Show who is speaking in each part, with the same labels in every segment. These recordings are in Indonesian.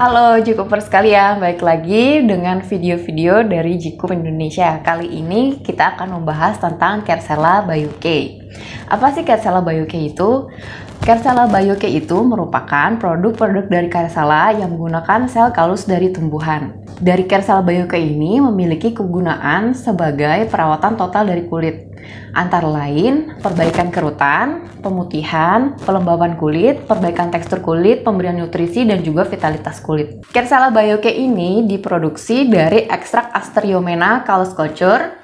Speaker 1: Halo Jikupers sekalian, ya. baik lagi dengan video-video dari Jikup Indonesia. Kali ini kita akan membahas tentang Kersela Bayu UK. Apa sih Kersala Bioke itu? Kersala Bioke itu merupakan produk-produk dari Kersala yang menggunakan sel kalus dari tumbuhan. Dari Kersala Bioke ini memiliki kegunaan sebagai perawatan total dari kulit. Antara lain, perbaikan kerutan, pemutihan, pelembaban kulit, perbaikan tekstur kulit, pemberian nutrisi, dan juga vitalitas kulit. Kersala Bioke ini diproduksi dari ekstrak Asteriomena kalus culture,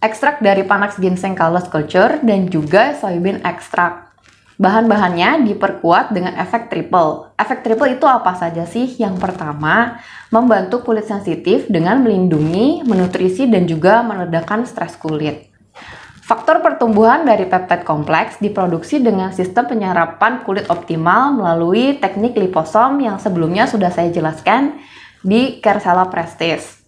Speaker 1: ekstrak dari Panax ginseng kalos culture, dan juga soybean ekstrak. Bahan-bahannya diperkuat dengan efek triple. Efek triple itu apa saja sih? Yang pertama, membantu kulit sensitif dengan melindungi, menutrisi, dan juga meredakan stres kulit. Faktor pertumbuhan dari peptide kompleks diproduksi dengan sistem penyerapan kulit optimal melalui teknik liposom yang sebelumnya sudah saya jelaskan di Kersala Prestige.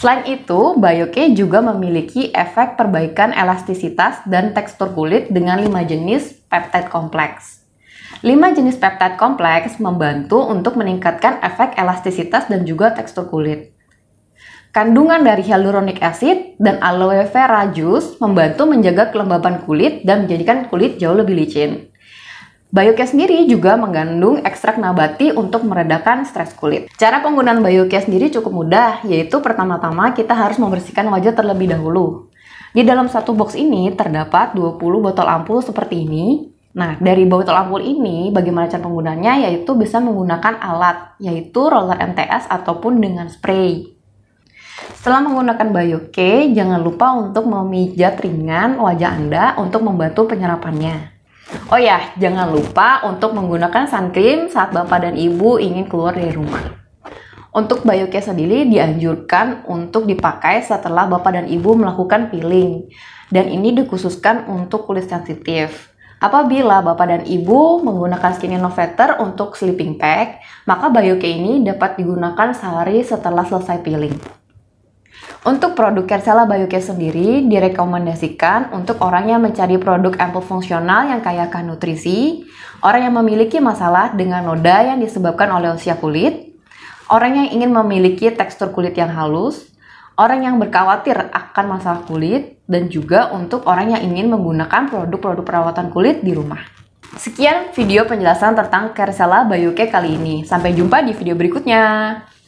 Speaker 1: Selain itu, Bioke juga memiliki efek perbaikan elastisitas dan tekstur kulit dengan 5 jenis peptide kompleks. 5 jenis peptide kompleks membantu untuk meningkatkan efek elastisitas dan juga tekstur kulit. Kandungan dari hyaluronic acid dan aloe vera juice membantu menjaga kelembaban kulit dan menjadikan kulit jauh lebih licin. Biocare sendiri juga mengandung ekstrak nabati untuk meredakan stres kulit. Cara penggunaan Biocare sendiri cukup mudah, yaitu pertama-tama kita harus membersihkan wajah terlebih dahulu. Di dalam satu box ini terdapat 20 botol ampul seperti ini. Nah, dari botol ampul ini bagaimana cara penggunaannya yaitu bisa menggunakan alat, yaitu roller MTS ataupun dengan spray. Setelah menggunakan Biocare, jangan lupa untuk memijat ringan wajah Anda untuk membantu penyerapannya. Oh ya, jangan lupa untuk menggunakan sun cream saat bapak dan ibu ingin keluar dari rumah. Untuk BioCare sendiri dianjurkan untuk dipakai setelah bapak dan ibu melakukan peeling. Dan ini dikhususkan untuk kulit sensitif. Apabila bapak dan ibu menggunakan skin innovator untuk sleeping pack, maka BioCare ini dapat digunakan sehari setelah selesai peeling. Untuk produk Kersela Biocare sendiri direkomendasikan untuk orang yang mencari produk ampul fungsional yang kaya akan nutrisi, orang yang memiliki masalah dengan noda yang disebabkan oleh usia kulit, orang yang ingin memiliki tekstur kulit yang halus, orang yang berkhawatir akan masalah kulit, dan juga untuk orang yang ingin menggunakan produk-produk perawatan kulit di rumah. Sekian video penjelasan tentang Kersela Biocare kali ini. Sampai jumpa di video berikutnya.